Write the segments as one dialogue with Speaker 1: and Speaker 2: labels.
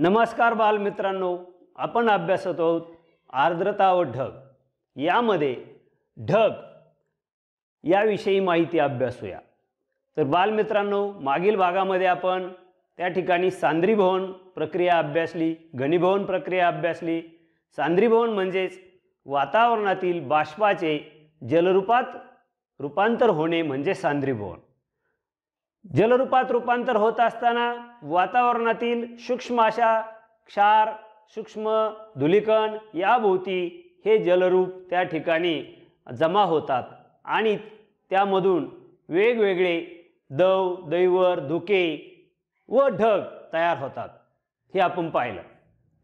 Speaker 1: नमस्कार बालमित्रांनो आपण अभ्यासत आहोत आर्द्रता व ढग यामध्ये ढग याविषयी माहिती अभ्यासूया तर बालमित्रांनो मागील भागामध्ये आपण त्या ठिकाणी सांद्रीभवन प्रक्रिया अभ्यासली घनीभवन प्रक्रिया अभ्यासली सांद्रीभवन म्हणजेच वातावरणातील बाष्पाचे जलरूपात रूपांतर होणे म्हणजे सांद्रीभवन जलरूपात रूपांतर होत असताना वातावरणातील सूक्ष्म अशा क्षार सूक्ष्म धुलिकण याभोवती हे जलरूप त्या ठिकाणी जमा होतात आणि त्यामधून वेगवेगळे दव दैवर धुके व ढग तयार होतात हे आपण पाहिलं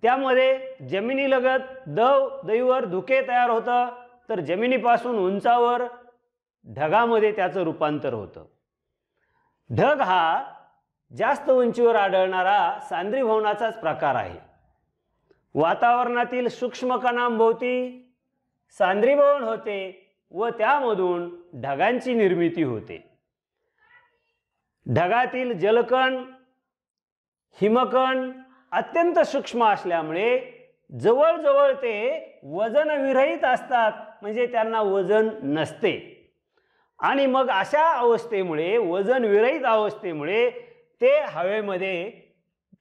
Speaker 1: त्यामध्ये जमिनीलगत दव दैवर धुके तयार होतं तर जमिनीपासून उंचावर ढगामध्ये त्याचं रूपांतर होतं ढग हा जास्त उंचीवर आढळणारा सांद्री प्रकार आहे वातावरणातील सूक्ष्म कणांभोवती सांद्रीभवन होते व त्यामधून ढगांची निर्मिती होते ढगातील जलकण हिमकण अत्यंत सूक्ष्म असल्यामुळे जवळजवळ ते वजनविरहित असतात म्हणजे त्यांना वजन नसते आणि मग अशा अवस्थेमुळे वजन विरहित अवस्थेमुळे ते हवेमध्ये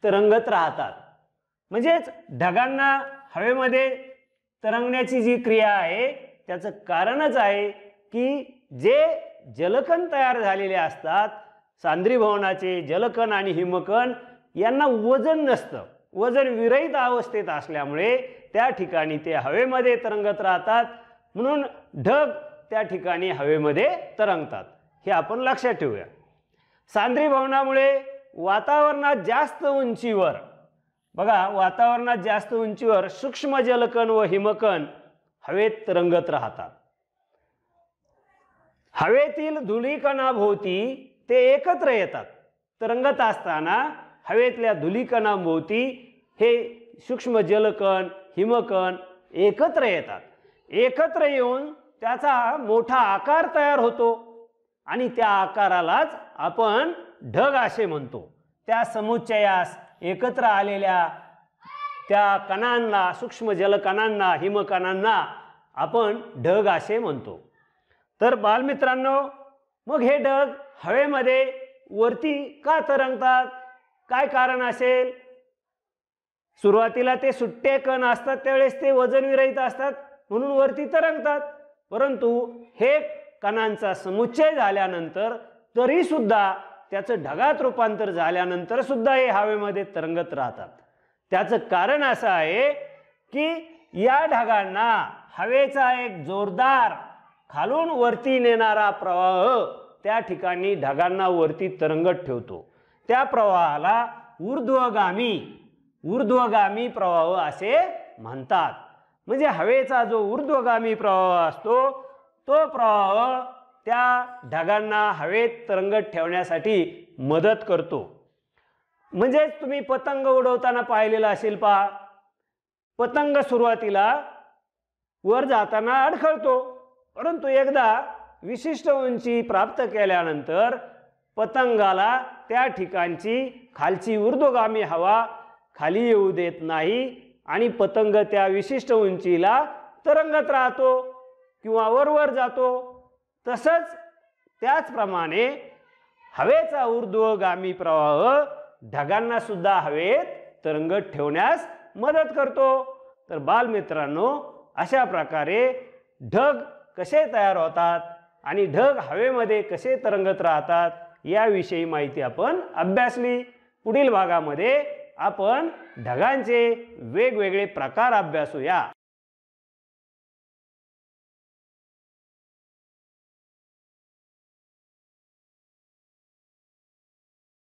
Speaker 1: तरंगत राहतात म्हणजेच ढगांना हवेमध्ये तरंगण्याची जी क्रिया आहे त्याचं कारणच आहे की जे जलकण तयार झालेले असतात सांद्रीभवनाचे जलकण आणि हिमकण यांना वजन नसतं वजन विरहित अवस्थेत असल्यामुळे त्या ठिकाणी ते हवेमध्ये तरंगत राहतात म्हणून ढग त्या ठिकाणी हवेमध्ये तरंगतात हे आपण लक्षात ठेवूया सांद्री भवनामुळे वातावरणात जास्त उंचीवर बघा वातावरणात जास्त उंचीवर सूक्ष्म जलकण व हिमकण हवेत तरंगत राहतात हवेतील धुलीकणाभोवती ते एकत्र येतात तरंगत असताना हवेतल्या धुलीकणाभोवती हे सूक्ष्म जलकण हिमकण एकत्र येतात एकत्र येऊन त्याचा मोठा आकार तयार होतो आणि त्या आकारालाच आपण ढग असे म्हणतो त्या समुच्चयास एकत्र आलेल्या त्या कणांना सूक्ष्म जलकणांना हिमकणांना आपण ढग असे म्हणतो तर बालमित्रांनो मग हे ढग हवेमध्ये वरती का तरंगतात काय कारण असेल सुरुवातीला ते सुट्टे कण असतात त्यावेळेस ते वजनविरहित असतात म्हणून वरती तरंगतात परंतु हे कणांचा समुच्चय झाल्यानंतर तरीसुद्धा त्याचं ढगात रूपांतर झाल्यानंतर सुद्धा हे हवेमध्ये तरंगत राहतात त्याचं कारण असं आहे की या ढगांना हवेचा एक जोरदार खालून वरती नेणारा प्रवाह त्या ठिकाणी ढगांना वरती तरंगत ठेवतो त्या प्रवाहाला ऊर्ध्वगामी ऊर्ध्वगामी प्रवाह असे म्हणतात म्हणजे हवेचा जो ऊर्ध्वगामी प्रवाह असतो तो प्रवाह त्या ढगांना हवेत तरंगत ठेवण्यासाठी मदत करतो म्हणजेच तुम्ही पतंग उडवताना पाहिलेला असेल पा पतंग सुरुवातीला वर जाताना अडखळतो परंतु एकदा विशिष्ट उंची प्राप्त केल्यानंतर पतंगाला त्या ठिकाणची खालची ऊर्ध्वगामी हवा खाली येऊ देत नाही आणि पतंग त्या विशिष्ट उंचीला तरंगत राहतो किंवा वरवर जातो तसंच त्याचप्रमाणे हवेचा ऊर्ध्वगामी प्रवाह ढगांना सुद्धा हवेत तरंगत ठेवण्यास मदत करतो तर बालमित्रांनो अशा प्रकारे ढग कसे तयार होतात आणि ढग हवेमध्ये कसे तरंगत राहतात याविषयी माहिती आपण अभ्यासली पुढील भागामध्ये आपण ढगांचे वेगवेगळे प्रकार अभ्यासूया